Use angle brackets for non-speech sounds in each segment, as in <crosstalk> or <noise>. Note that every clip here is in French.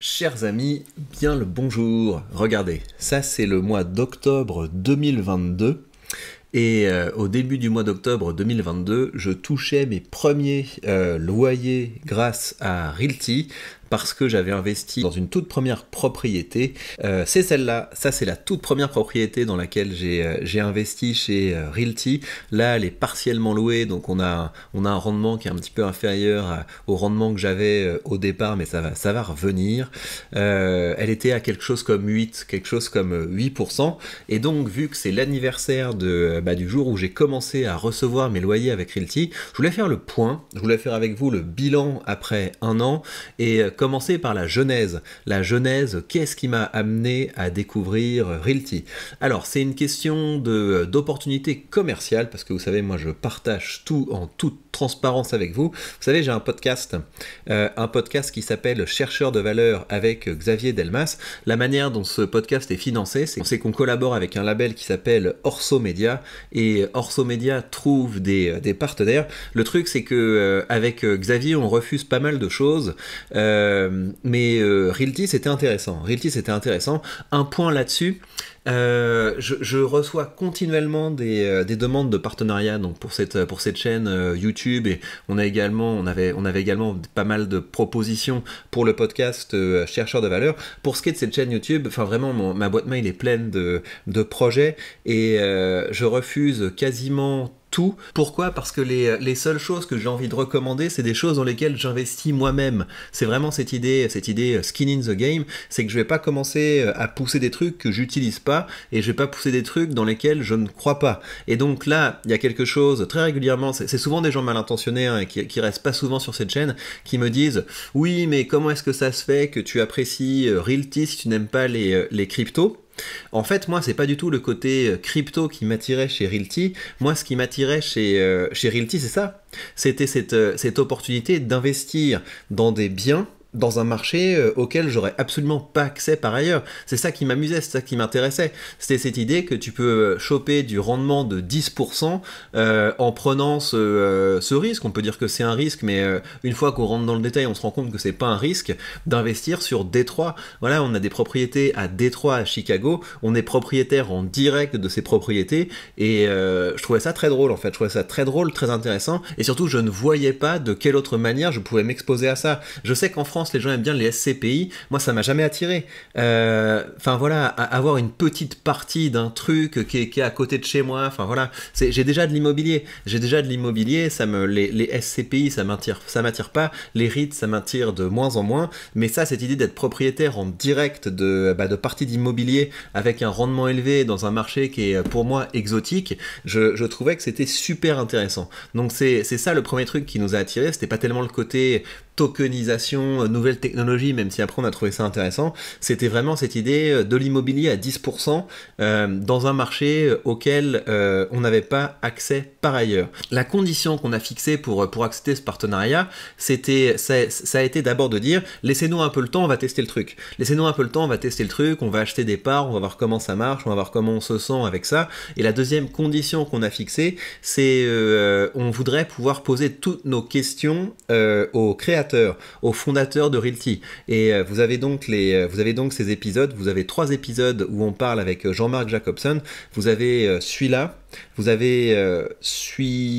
Chers amis, bien le bonjour. Regardez, ça c'est le mois d'octobre 2022. Et euh, au début du mois d'octobre 2022, je touchais mes premiers euh, loyers grâce à Realty parce que j'avais investi dans une toute première propriété. Euh, c'est celle-là, ça c'est la toute première propriété dans laquelle j'ai euh, investi chez euh, Realty. Là, elle est partiellement louée, donc on a, on a un rendement qui est un petit peu inférieur au rendement que j'avais au départ, mais ça va, ça va revenir. elle était à quelque chose comme 8, quelque chose comme 8%. Et donc, vu que c'est l'anniversaire bah, du jour où j'ai commencé à recevoir mes loyers avec Realty, je voulais faire le point, je voulais faire avec vous le bilan après un an et commencer par la genèse. La genèse, qu'est-ce qui m'a amené à découvrir Realty Alors, c'est une question d'opportunité commerciale, parce que vous savez, moi, je partage tout en toute transparence avec vous. Vous savez, j'ai un podcast, euh, un podcast qui s'appelle Chercheur de valeur avec Xavier Delmas. La manière dont ce podcast est financé, c'est qu'on collabore avec un label qui s'appelle Orso Media, et Orso Media trouve des, des partenaires. Le truc, c'est que euh, avec Xavier, on refuse pas mal de choses. Euh, euh, mais euh, Realty, c'était intéressant. Realty, c'était intéressant. Un point là-dessus, euh, je, reçois continuellement des, demandes de partenariat donc pour cette, pour cette chaîne YouTube et on a également on avait, on avait également pas mal de propositions pour le podcast Chercheurs de valeur. Pour ce qui est de cette chaîne YouTube, enfin vraiment ma boîte mail est pleine de, de projets et je refuse quasiment tout. Pourquoi Parce que les, seules choses que j'ai envie de recommander, c'est des choses dans lesquelles j'investis moi-même. C'est vraiment cette idée, cette idée euh, skin in the game, c'est que je vais pas commencer euh, à pousser des trucs que j'utilise pas et je vais pas pousser des trucs dans lesquels je ne crois pas. Et donc là, il y a quelque chose très régulièrement, c'est, souvent des gens mal intentionnés hein, qui, qui restent pas souvent sur cette chaîne, qui me disent oui mais comment est-ce que ça se fait que tu apprécies euh, Realty si tu n'aimes pas les, les cryptos en fait, moi, c'est pas du tout le côté euh, crypto qui m'attirait chez Realty. Moi, ce qui m'attirait chez, euh, chez Realty, c'est ça. C'était cette, euh, cette opportunité d'investir dans des biens dans un marché euh, auquel j'aurais absolument pas accès par ailleurs. C'est ça qui m'amusait, c'est ça qui m'intéressait. C'était cette idée que tu peux euh, choper du rendement de 10% euh, en prenant ce, risque. On peut dire que c'est un risque, mais une fois qu'on rentre dans le détail, on se rend compte que c'est pas un risque d'investir sur Détroit. Voilà, on a des propriétés à Détroit, à Chicago, on est propriétaire en direct de ces propriétés, et je trouvais ça très drôle en fait. Je trouvais ça très drôle, très intéressant, et surtout je ne voyais pas de quelle autre manière je pouvais m'exposer à ça. Je sais qu'en France, les gens aiment bien les SCPI. Moi, ça m'a jamais attiré. Euh, enfin voilà, avoir une petite partie d'un truc qui est, à côté de chez moi. Enfin voilà, j'ai déjà de l'immobilier. J'ai déjà de l'immobilier. Ça me les, SCPI, ça m'attire, ça m'attire pas. Les rites, ça m'attire de moins en moins. Mais ça, cette idée d'être propriétaire en direct de bah, de partie d'immobilier avec un rendement élevé dans un marché qui est pour moi exotique, je, trouvais que c'était super intéressant. Donc c'est ça le premier truc qui nous a attiré. C'était pas tellement le côté tokenisation, euh, nouvelle technologie même si après on a trouvé ça intéressant, c'était vraiment cette idée euh, de l'immobilier à 10% euh, dans un marché auquel on n'avait pas accès par ailleurs. La condition qu'on a fixée pour, pour accepter ce partenariat, c'était, ça, a été d'abord de dire laissez-nous un peu le temps, on va tester le truc. Laissez-nous un peu le temps, on va tester le truc, on va acheter des parts, on va voir comment ça marche, on va voir comment on se sent avec ça. Et la deuxième condition qu'on a fixée, c'est on voudrait pouvoir poser toutes nos questions aux créateurs au fondateur de Realty. Et euh, vous avez donc les, euh, vous avez donc ces épisodes. Vous avez trois épisodes où on parle avec euh, Jean-Marc Jacobson. Vous avez celui-là vous avez suis euh,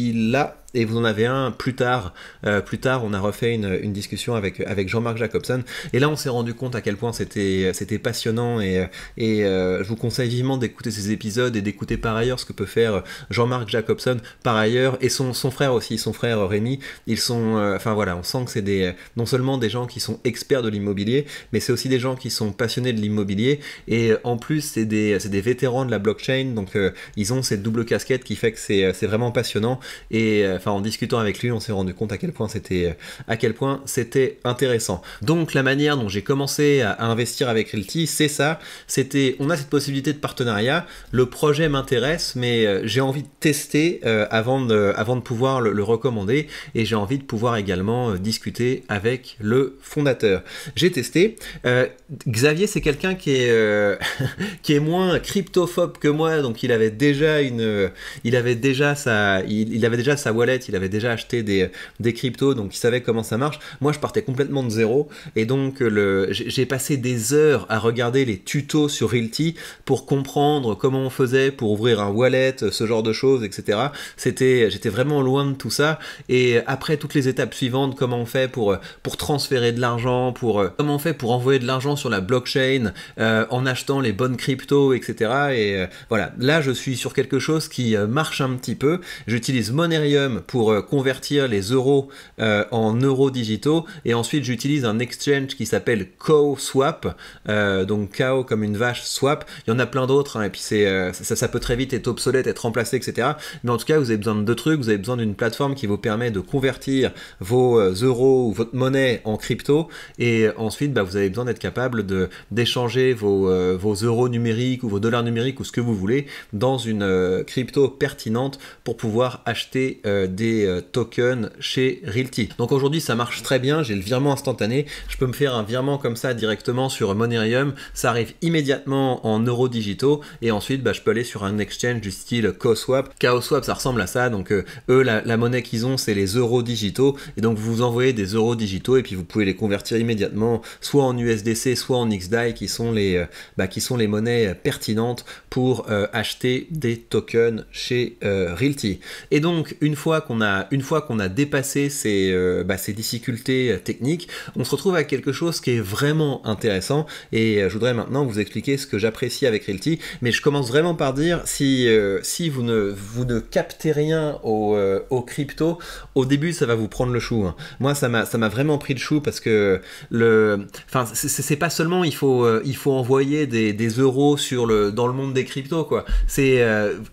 celui-là et vous en avez un plus tard. Euh, plus tard, on a refait une, discussion avec, avec Jean-Marc Jacobson. Et là, on s'est rendu compte à quel point c'était passionnant. Et, et euh, je vous conseille vivement d'écouter ces épisodes et d'écouter par ailleurs ce que peut faire Jean-Marc Jacobson par ailleurs et son, son frère aussi, son frère Rémi. Ils sont, enfin voilà, on sent que c'est des non seulement des gens qui sont experts de l'immobilier, mais c'est aussi des gens qui sont passionnés de l'immobilier. Et en plus, c'est des, des vétérans de la blockchain. Donc, ils ont cette double casquette qui fait que c'est, euh, vraiment passionnant. Et euh, enfin, en discutant avec lui, on s'est rendu compte à quel point c'était euh, à quel point c'était intéressant. Donc la manière dont j'ai commencé à, investir avec Realty, c'est ça. C'était, on a cette possibilité de partenariat. Le projet m'intéresse, mais j'ai envie de tester avant de avant de pouvoir le, recommander. Et j'ai envie de pouvoir également discuter avec le fondateur. J'ai testé. Xavier, c'est quelqu'un qui est <laughs> qui est moins cryptophobe que moi, donc il avait déjà une euh, il avait déjà sa, il, avait déjà sa wallet, il avait déjà acheté des, des cryptos, donc il savait comment ça marche. Moi, je partais complètement de zéro, et donc le, j'ai passé des heures à regarder les tutos sur Realty pour comprendre comment on faisait pour ouvrir un wallet, ce genre de choses, etc. C'était, j'étais vraiment loin de tout ça, et après toutes les étapes suivantes, comment on fait pour pour transférer de l'argent, pour euh, comment on fait pour envoyer de l'argent sur la blockchain euh, en achetant les bonnes cryptos, etc. Et voilà, là, je suis sur quelque chose qui euh, marche un petit peu. J'utilise Monerium pour euh, convertir les euros euh, en euros digitaux et ensuite j'utilise un exchange qui s'appelle CoSwap, donc KO comme une vache, swap. Il y en a plein d'autres hein, et puis ça, peut très vite être obsolète, être remplacé, etc. Mais en tout cas, vous avez besoin de deux trucs. Vous avez besoin d'une plateforme qui vous permet de convertir vos euros ou votre monnaie en crypto et ensuite bah, vous avez besoin d'être capable de, d'échanger vos, vos euros numériques ou vos dollars numériques ou ce que vous voulez dans une crypto pertinente pour pouvoir acheter euh, des euh, tokens chez Realty. Donc aujourd'hui ça marche très bien, j'ai le virement instantané, je peux me faire un virement comme ça directement sur Monerium, ça arrive immédiatement en euros digitaux et ensuite bah, je peux aller sur un exchange du style CoSwap. CoSwap ça ressemble à ça, donc euh, eux la, monnaie qu'ils ont c'est les euros digitaux et donc vous envoyez des euros digitaux et puis vous pouvez les convertir immédiatement soit en USDC soit en XDAI qui sont les, bah, qui sont les monnaies pertinentes pour acheter des tokens chez euh, Realty. Et donc, une fois qu'on a, une fois qu'on a dépassé ces, euh, bah, ces difficultés euh, techniques, on se retrouve à quelque chose qui est vraiment intéressant. Et je voudrais maintenant vous expliquer ce que j'apprécie avec Realty. Mais je commence vraiment par dire, si, si vous, ne, vous ne captez rien aux au crypto, au début, ça va vous prendre le chou. Hein. Moi, ça m'a, ça m'a vraiment pris le chou parce que le, enfin, c'est pas seulement il faut, il faut envoyer des, euros sur le, dans le monde des cryptos, quoi. C'est,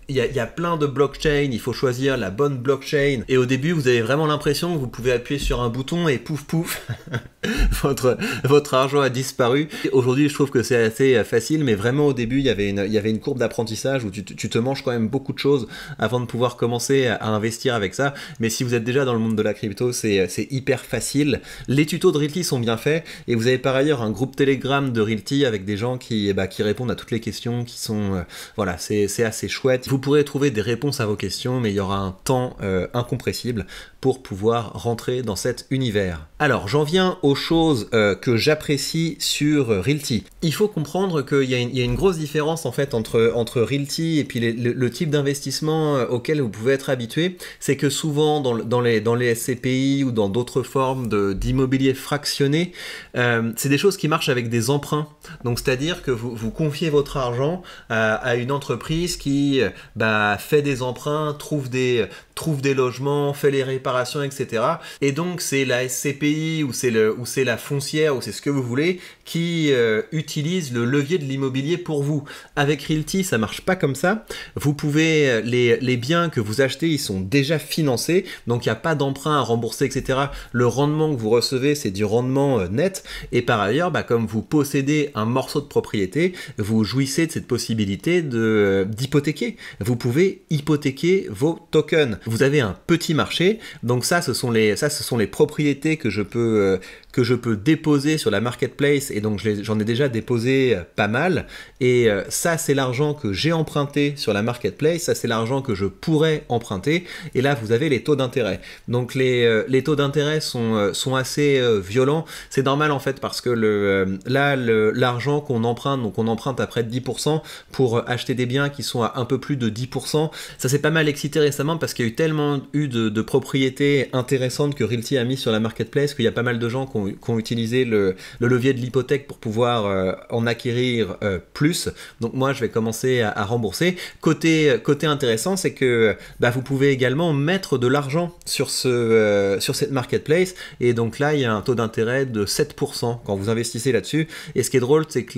il il y a plein de blockchain, il faut choisir la bonne blockchain. Et au début, vous avez vraiment l'impression que vous pouvez appuyer sur un bouton et pouf pouf, <laughs> votre, votre argent a disparu. Aujourd'hui, je trouve que c'est assez euh, facile, mais vraiment au début, il y avait une, il y avait une courbe d'apprentissage où tu, tu, te manges quand même beaucoup de choses avant de pouvoir commencer à, investir avec ça. Mais si vous êtes déjà dans le monde de la crypto, euh, c'est hyper facile. Les tutos de Realty sont bien faits et vous avez par ailleurs un groupe Telegram de Realty avec des gens qui, bah, qui répondent à toutes les questions qui sont. Euh, voilà, c'est assez chouette. Vous pourrez trouver des réponses à vos questions, mais il y aura un temps euh, incompressible pour pouvoir rentrer dans cet univers. Alors j'en viens aux choses euh, que j'apprécie sur euh, Realty. Il faut comprendre qu'il y, a une grosse différence en fait entre, entre Realty et puis le, type d'investissement auquel vous pouvez être habitué. C'est que souvent dans, dans, les, dans les SCPI ou dans d'autres formes d'immobilier fractionné, c'est des choses qui marchent avec des emprunts. Donc c'est-à-dire que vous, confiez votre argent à une entreprise qui bah, fait des emprunts, trouve des, trouve des logements, fait les réparations, etc. Et donc c'est la SCPI ou c'est la foncière ou c'est ce que vous voulez qui euh, utilise le levier de l'immobilier pour vous. Avec Realty, ça marche pas comme ça. Vous pouvez euh, les, les biens que vous achetez, ils sont déjà financés, donc il n'y a pas d'emprunt à rembourser, etc. Le rendement que vous recevez, c'est du rendement euh, net. Et par ailleurs, bah, comme vous possédez un morceau de propriété, vous jouissez de cette possibilité de d'hypothéquer vous pouvez hypothéquer vos tokens. Vous avez un petit marché, donc ça, ce sont les, ça, ce sont les propriétés que je peux, euh, que je peux déposer sur la marketplace, et donc j'en ai déjà déposé euh, pas mal, et euh, ça c'est l'argent que j'ai emprunté sur la marketplace, ça c'est l'argent que je pourrais emprunter, et là vous avez les taux d'intérêt. Donc les, euh, les taux d'intérêt sont, sont assez violents, c'est normal en fait parce que le, là l'argent qu'on emprunte, donc on emprunte à près de 10% pour acheter des biens qui sont à un peu plus de 10%, ça s'est pas mal excité récemment parce qu'il y a eu tellement eu de, de propriétés intéressantes que Realty a mis sur la marketplace qu'il y a pas mal de gens qui ont ont, utilisé le, levier de l'hypothèque pour pouvoir euh, en acquérir euh, plus. Donc moi, je vais commencer à, rembourser. Côté, intéressant, c'est que bah, vous pouvez également mettre de l'argent sur, ce, euh, sur cette marketplace. Et donc là, il y a un taux d'intérêt de 7% quand vous investissez là-dessus. Et ce qui est drôle, c'est que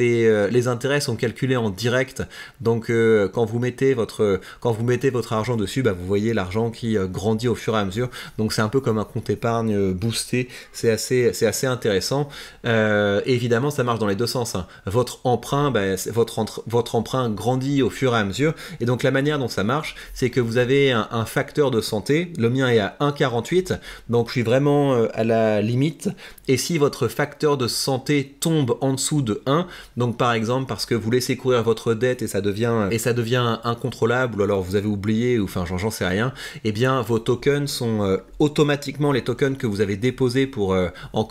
les, intérêts sont calculés en direct. Donc quand, vous mettez votre, quand vous mettez votre argent dessus, bah, vous voyez l'argent qui grandit au fur et à mesure. Donc c'est un peu comme un compte épargne boosté. C'est assez, assez intéressant. Euh, évidemment, ça marche dans les deux sens. Hein. Votre emprunt, bah, votre, votre emprunt grandit au fur et à mesure. Et donc la manière dont ça marche, c'est que vous avez un, facteur de santé. Le mien est à 1,48, donc je suis vraiment euh, à la limite. Et si votre facteur de santé tombe en dessous de 1, donc par exemple parce que vous laissez courir votre dette et ça devient, et ça devient incontrôlable, ou alors vous avez oublié, ou enfin j'en sais rien, et eh bien vos tokens sont euh, automatiquement les tokens que vous avez déposés pour en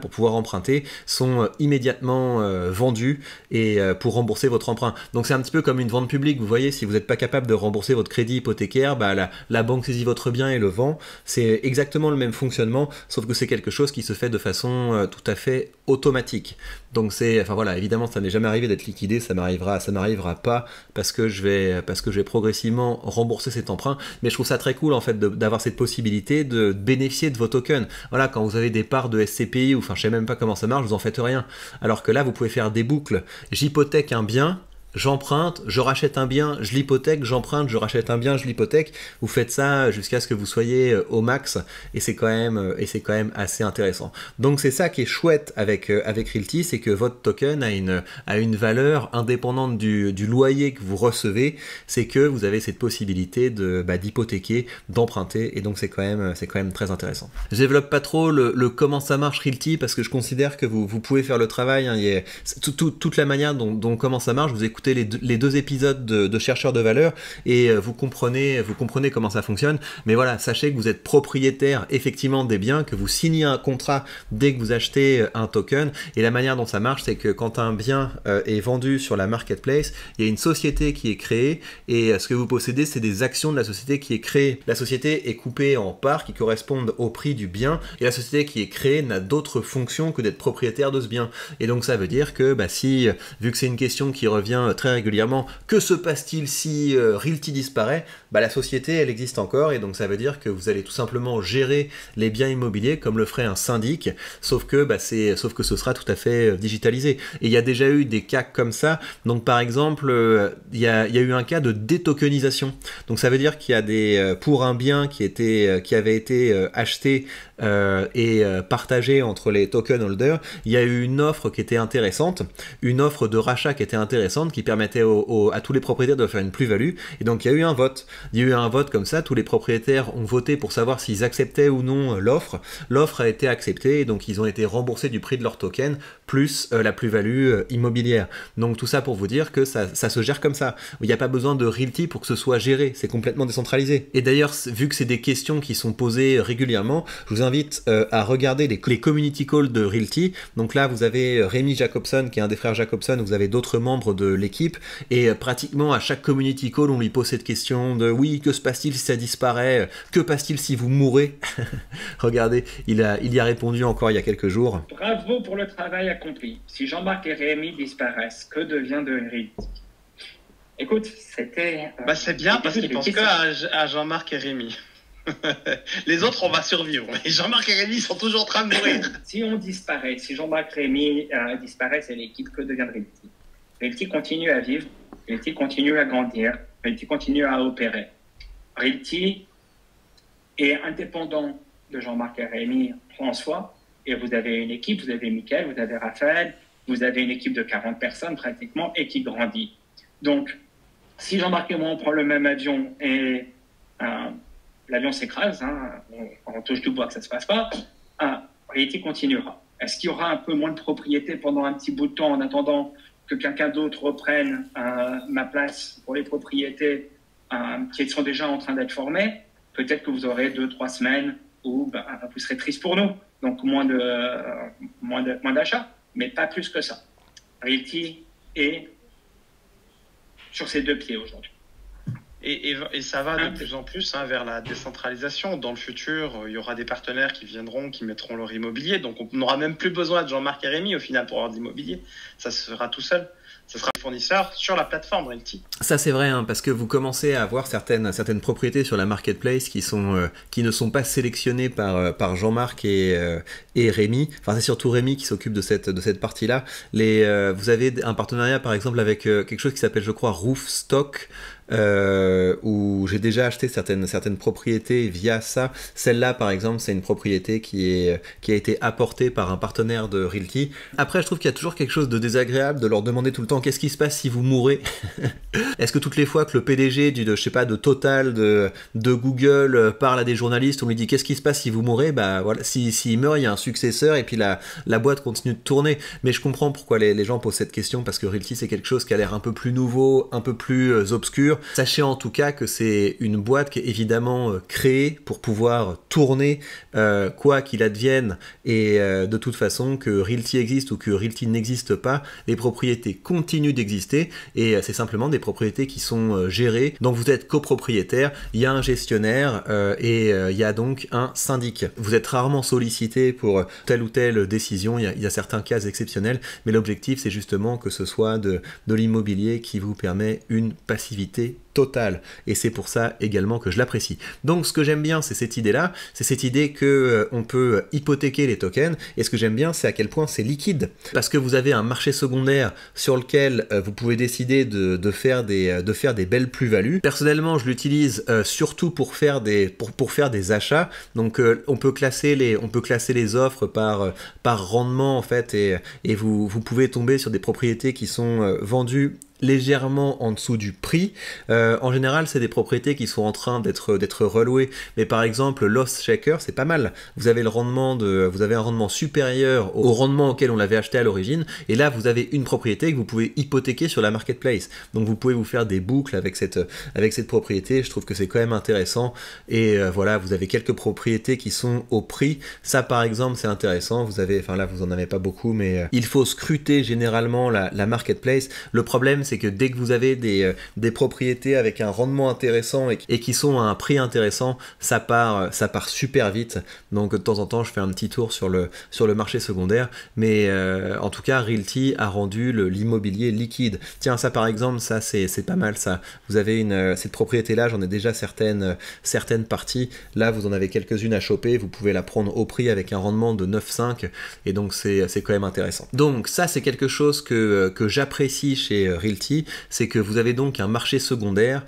pour pouvoir emprunter sont euh, immédiatement euh, vendus et euh, pour rembourser votre emprunt. Donc c'est un petit peu comme une vente publique, vous voyez, si vous n'êtes pas capable de rembourser votre crédit hypothécaire, bah, la, banque saisit votre bien et le vend. C'est exactement le même fonctionnement, sauf que c'est quelque chose qui se fait de façon tout à fait automatique. Donc c'est, enfin voilà, évidemment ça n'est jamais arrivé d'être liquidé, ça m'arrivera, ça m'arrivera pas parce que je vais, parce que je vais progressivement rembourser cet emprunt. Mais je trouve ça très cool en fait d'avoir cette possibilité de bénéficier de vos tokens. Voilà, quand vous avez des parts de SC pays ou enfin je sais même pas comment ça marche, vous en faites rien. Alors que là, vous pouvez faire des boucles. J'hypothèque un bien, j'emprunte, je rachète un bien, je l'hypothèque, j'emprunte, je rachète un bien, je l'hypothèque. Vous faites ça jusqu'à ce que vous soyez euh, au max et c'est quand même euh, et c'est quand même assez intéressant. Donc c'est ça qui est chouette avec euh, avec Realty, c'est que votre token a une a une valeur indépendante du, du loyer que vous recevez. C'est que vous avez cette possibilité de bah, d'hypothéquer, d'emprunter et donc c'est quand même c'est quand même très intéressant. Je développe pas trop le, comment ça marche Realty parce que je considère que vous vous pouvez faire le travail. Hein, toute la manière dont, dont comment ça marche, vous écoutez les deux, épisodes de, chercheurs de valeur et euh, vous comprenez, vous comprenez comment ça fonctionne. Mais voilà, sachez que vous êtes propriétaire effectivement des biens, que vous signez un contrat dès que vous achetez euh, un token. Et la manière dont ça marche, c'est que quand un bien euh, est vendu sur la marketplace, il y a une société qui est créée et ce que vous possédez, c'est des actions de la société qui est créée. La société est coupée en parts qui correspondent au prix du bien et la société qui est créée n'a d'autre fonction que d'être propriétaire de ce bien. Et donc ça veut dire que bah, si, vu que c'est une question qui revient très régulièrement. Que se passe-t-il si euh, Realty disparaît bah, la société, elle existe encore, et donc ça veut dire que vous allez tout simplement gérer les biens immobiliers comme le ferait un syndic, sauf que, bah, sauf que ce sera tout à fait euh, digitalisé. Et il y a déjà eu des cas comme ça. Donc par exemple, euh, il y, a, eu un cas de détokenisation. Donc ça veut dire qu'il y a des euh, pour un bien qui était qui avait été acheté et partagé entre les token holders, il y a eu une offre qui était intéressante, une offre de rachat qui était intéressante, qui permettait à tous les propriétaires de faire une plus-value. Et donc il y a eu un vote. Il y a eu un vote comme ça, tous les propriétaires ont voté pour savoir s'ils acceptaient ou non euh, l'offre. L'offre a été acceptée donc ils ont été remboursés du prix de leur token plus euh, la plus-value euh, immobilière. Donc tout ça pour vous dire que ça, se gère comme ça. Il n'y a pas besoin de realty pour que ce soit géré, c'est complètement décentralisé. Et d'ailleurs, vu que c'est des questions qui sont posées régulièrement, je vous invite à regarder les, les community calls de realty. Donc là, vous avez Rémi Jacobson qui est un des frères Jacobson, vous avez d'autres membres de l'équipe et pratiquement à chaque community call, on lui pose cette question de euh, oui, que se passe-t-il si ça disparaît Que passe-t-il si vous mourrez <laughs> Regardez, il, a, il y a répondu encore il y a quelques jours. Bravo pour le travail accompli. Si Jean-Marc et Rémi disparaissent, que devient de Écoute, c'était. Euh, bah, c'est bien parce qu'ils pensent que à, Jean-Marc et Rémi. <laughs> les autres, on va survivre. Mais Jean-Marc et Rémi sont toujours en train de mourir. <laughs> si on disparaît, si Jean-Marc et Rémi euh, disparaissent et l'équipe, que deviendrait Rémi Rémi continue à vivre, Rémi continue à grandir, qui continue à opérer. Realty est indépendant de Jean-Marc et Rémi François, et vous avez une équipe, vous avez Mickaël, vous avez Raphaël, vous avez une équipe de 40 personnes pratiquement, et qui grandit. Donc, si Jean-Marc et moi, on prend le même avion et euh, l'avion s'écrase, hein, on, touche du bois que ça ne se passe pas, euh, continuera. Est-ce qu'il y aura un peu moins de propriété pendant un petit bout de temps en attendant que quelqu'un d'autre reprenne euh, ma place pour les propriétés euh, qui sont déjà en train d'être formées, peut-être que vous aurez deux, trois semaines où bah, vous serez triste pour nous. Donc moins de euh, moins d'achats, mais pas plus que ça. Realty est sur ses deux pieds aujourd'hui. Et, ça va de ah. plus en plus hein, vers la décentralisation. Dans le futur, euh, il y aura des partenaires qui viendront, qui mettront leur immobilier. Donc on n'aura même plus besoin de Jean-Marc et Rémi au final pour avoir de l'immobilier. Ça sera tout seul ce sera fournisseur sur la plateforme Realty. Ça c'est vrai, hein, parce que vous commencez à avoir certaines, certaines propriétés sur la marketplace qui, sont, euh, qui ne sont pas sélectionnées par, euh, par Jean-Marc et, et Rémi. Enfin c'est surtout Rémi qui s'occupe de cette, de cette partie-là. Les, vous avez un partenariat par exemple avec quelque chose qui s'appelle je crois Roofstock, euh, où j'ai déjà acheté certaines, certaines propriétés via ça. Celle-là, par exemple, c'est une propriété qui, est, qui a été apportée par un partenaire de Realty. Après, je trouve qu'il y a toujours quelque chose de désagréable de leur demander tout le temps qu'est-ce qui se passe si vous mourrez. <laughs> Est-ce que toutes les fois que le PDG du, de, je sais pas, de Total, de, de Google euh, parle à des journalistes, on lui dit qu'est-ce qui se passe si vous mourrez Bah voilà, s'il si, meurt, il y a un successeur et puis la, la boîte continue de tourner. Mais je comprends pourquoi les, les gens posent cette question parce que Realty, c'est quelque chose qui a l'air un peu plus nouveau, un peu plus euh, obscur Sachez en tout cas que c'est une boîte qui est évidemment euh, créée pour pouvoir tourner euh, quoi qu'il advienne et euh, de toute façon que Realty existe ou que Realty n'existe pas, les propriétés continuent d'exister et c'est simplement des propriétés qui sont gérées. Donc vous êtes copropriétaire, il y a un gestionnaire et il y a donc un syndic. Vous êtes rarement sollicité pour telle ou telle décision, il y a, certains cas exceptionnels, mais l'objectif c'est justement que ce soit de l'immobilier qui vous permet une passivité oui total Et c'est pour ça également que je l'apprécie. Donc ce que j'aime bien, c'est cette idée-là, c'est cette idée que euh, on peut euh, hypothéquer les tokens. Et ce que j'aime bien, c'est à quel point c'est liquide, parce que vous avez un marché secondaire sur lequel euh, vous pouvez décider de, faire des belles plus-values. Personnellement, je l'utilise surtout pour faire des achats. Donc on peut classer les offres par rendement en fait, et, vous pouvez tomber sur des propriétés qui sont vendues légèrement en dessous du prix. Euh, en général, c'est des propriétés qui sont en train d'être d'être relouées. Mais par exemple, Lost Shaker, c'est pas mal. Vous avez le rendement de, vous avez un rendement supérieur au rendement auquel on l'avait acheté à l'origine. Et là, vous avez une propriété que vous pouvez hypothéquer sur la marketplace. Donc vous pouvez vous faire des boucles avec cette avec cette propriété. Je trouve que c'est quand même intéressant. Et euh, voilà, vous avez quelques propriétés qui sont au prix. Ça, par exemple, c'est intéressant. Vous avez, enfin là, vous en avez pas beaucoup, mais euh, il faut scruter généralement la, la marketplace. Le problème, c'est que dès que vous avez des, des propriétés avec un rendement intéressant et, qui sont à un prix intéressant, ça part, euh, ça part super vite. Donc de temps en temps, je fais un petit tour sur le, sur le marché secondaire. Mais euh, en tout cas, Realty a rendu l'immobilier liquide. Tiens, ça par exemple, ça c'est pas mal ça. Vous avez une, euh, cette propriété-là, j'en ai déjà certaines, certaines parties. Là, vous en avez quelques-unes à choper. Vous pouvez la prendre au prix avec un rendement de 9,5. Et donc c'est quand même intéressant. Donc ça, c'est quelque chose que, que j'apprécie chez Realty. C'est que vous avez donc un marché secondaire euh,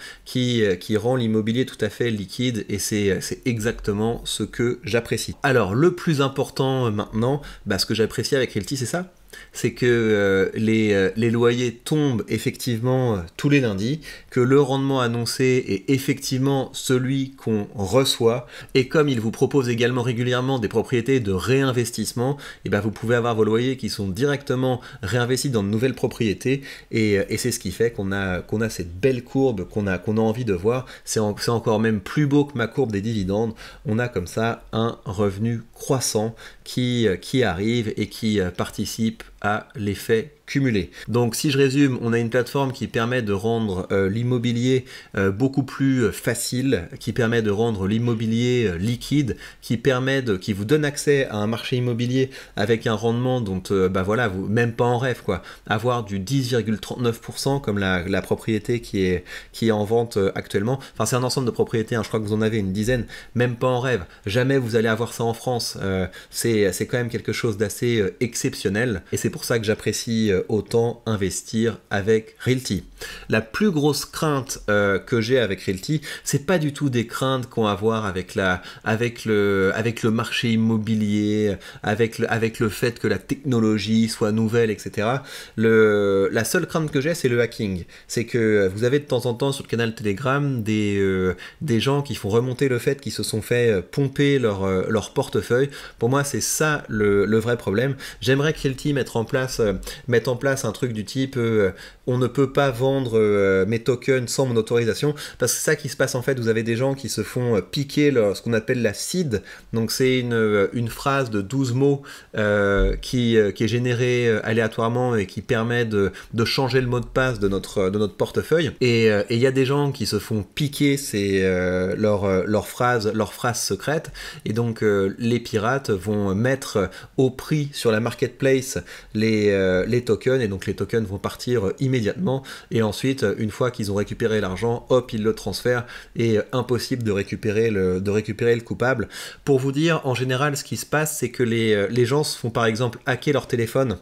qui, rend l'immobilier tout à fait liquide et euh, c'est exactement ce que j'apprécie. Alors le plus important maintenant, bah, ce que j'apprécie avec Realty, c'est ça, c'est que euh, euh, les, loyers tombent effectivement euh, tous les lundis, que le rendement annoncé est effectivement celui qu'on reçoit, et comme il vous propose également régulièrement des propriétés de réinvestissement, et eh ben, vous pouvez avoir vos loyers qui sont directement réinvestis dans de nouvelles propriétés, et, c'est ce qui fait qu'on a, cette belle courbe qu'on a, envie de voir, c'est encore même plus beau que ma courbe des dividendes, on a comme ça un revenu croissant qui arrive et qui participe à l'effet cumulé. Donc si je résume, on a une plateforme qui permet de rendre euh, l'immobilier euh, beaucoup plus facile, qui permet de rendre l'immobilier euh, liquide, qui permet de, qui vous donne accès à un marché immobilier avec un rendement dont bah voilà, vous même pas en rêve quoi, avoir du 10,39% comme la, propriété qui est qui en vente actuellement. Enfin c'est un ensemble de propriétés, hein, je crois que vous en avez une dizaine, même pas en rêve. Jamais vous allez avoir ça en France. c'est c'est quand même quelque chose d'assez exceptionnel et c'est c'est pour ça que j'apprécie euh, autant investir avec Realty. La plus grosse crainte euh, que j'ai avec Realty, c'est pas du tout des craintes qu'on à voir avec la, avec le, avec le marché immobilier, avec le, avec le fait que la technologie soit nouvelle, etc. Le, la seule crainte que j'ai, c'est le hacking. C'est que euh, vous avez de temps en temps sur le canal Telegram des, des gens qui font remonter le fait qu'ils se sont fait pomper leur, leur portefeuille. Pour moi, c'est ça le, le vrai problème. J'aimerais que Realty mette en place, euh, mettre en place un truc du type euh, on ne peut pas vendre euh, mes tokens sans mon autorisation, parce que c'est ça qui se passe en fait, vous avez des gens qui se font piquer leur, ce qu'on appelle la seed, donc c'est une, phrase de 12 mots qui, est générée aléatoirement et qui permet de, changer le mot de passe de notre, de notre portefeuille, et il y a des gens qui se font piquer c'est leur leur phrase leur phrase secrète et donc les pirates vont mettre au prix sur la marketplace euh, les, tokens, et donc les tokens vont partir euh, immédiatement, et ensuite, euh, une fois qu'ils ont récupéré l'argent, hop, ils le transfèrent, et impossible de récupérer, le, de récupérer le coupable. Pour vous dire, en général, ce qui se passe, c'est que les, les gens se font par exemple hacker leur téléphone.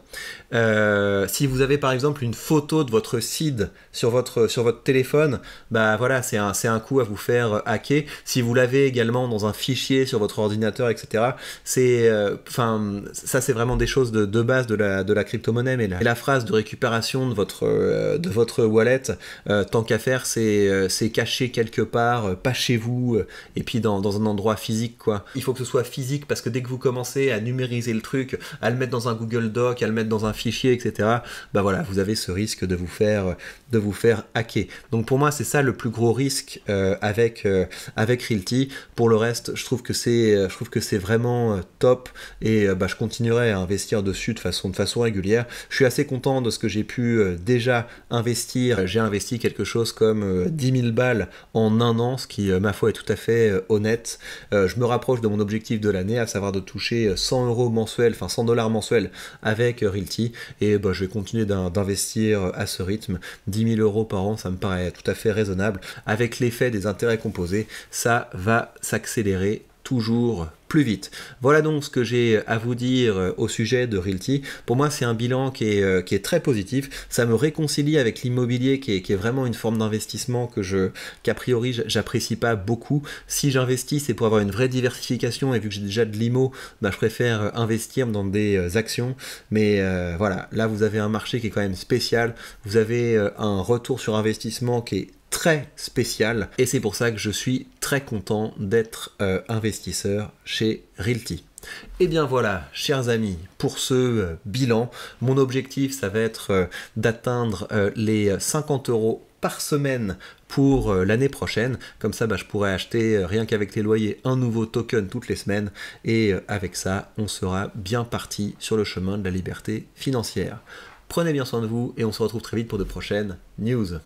si vous avez par exemple une photo de votre seed sur votre, sur votre téléphone, bah voilà, c'est un, coup à vous faire hacker. Si vous l'avez également dans un fichier sur votre ordinateur, etc., c'est, enfin, ça c'est vraiment des choses de, de base de la, de la crypto-monnaie, mais la, phrase de récupération de votre, euh, de votre wallet, euh, tant qu'à faire, c'est euh, caché quelque part, pas chez vous, et puis dans, un endroit physique, quoi. Il faut que ce soit physique parce que dès que vous commencez à numériser le truc, à le mettre dans un Google Doc, à le mettre dans un fichier, etc., bah voilà, vous avez ce risque de vous faire, de vous faire hacker. Donc pour moi, c'est ça le plus gros risque avec, avec Realty. Pour le reste, je trouve que c'est, vraiment top et bah, je continuerai à investir dessus de façon, de façon régulière. Je suis assez content de ce que j'ai pu euh, déjà investir. J'ai investi quelque chose comme 10 euh, 000 balles en un an, ce qui, euh, ma foi, est tout à fait honnête. Je me rapproche de mon objectif de l'année, à savoir de toucher 100 euros mensuels, enfin 100 dollars mensuels avec Realty. Et bah, je vais continuer d'investir à ce rythme. 10 000 euros par an, ça me paraît tout à fait raisonnable. Avec l'effet des intérêts composés, ça va s'accélérer toujours plus vite. Voilà donc ce que j'ai à vous dire euh, au sujet de Realty. Pour moi, c'est un bilan qui est, euh, qui est, très positif. Ça me réconcilie avec l'immobilier qui est, qui est, vraiment une forme d'investissement que je, qu'a priori, j'apprécie pas beaucoup. Si j'investis, c'est pour avoir une vraie diversification et vu que j'ai déjà de l'IMO, bah, je préfère euh, investir dans des actions. Mais voilà, là, vous avez un marché qui est quand même spécial. Vous avez un retour sur investissement qui est très spécial et c'est pour ça que je suis très content d'être investisseur chez Realty. Et eh bien voilà, chers amis, pour ce euh, bilan, mon objectif, ça va être euh, d'atteindre euh, les 50 euros par semaine pour l'année prochaine. Comme ça, bah, je pourrais acheter, rien qu'avec les loyers, un nouveau token toutes les semaines. Et avec ça, on sera bien parti sur le chemin de la liberté financière. Prenez bien soin de vous et on se retrouve très vite pour de prochaines news.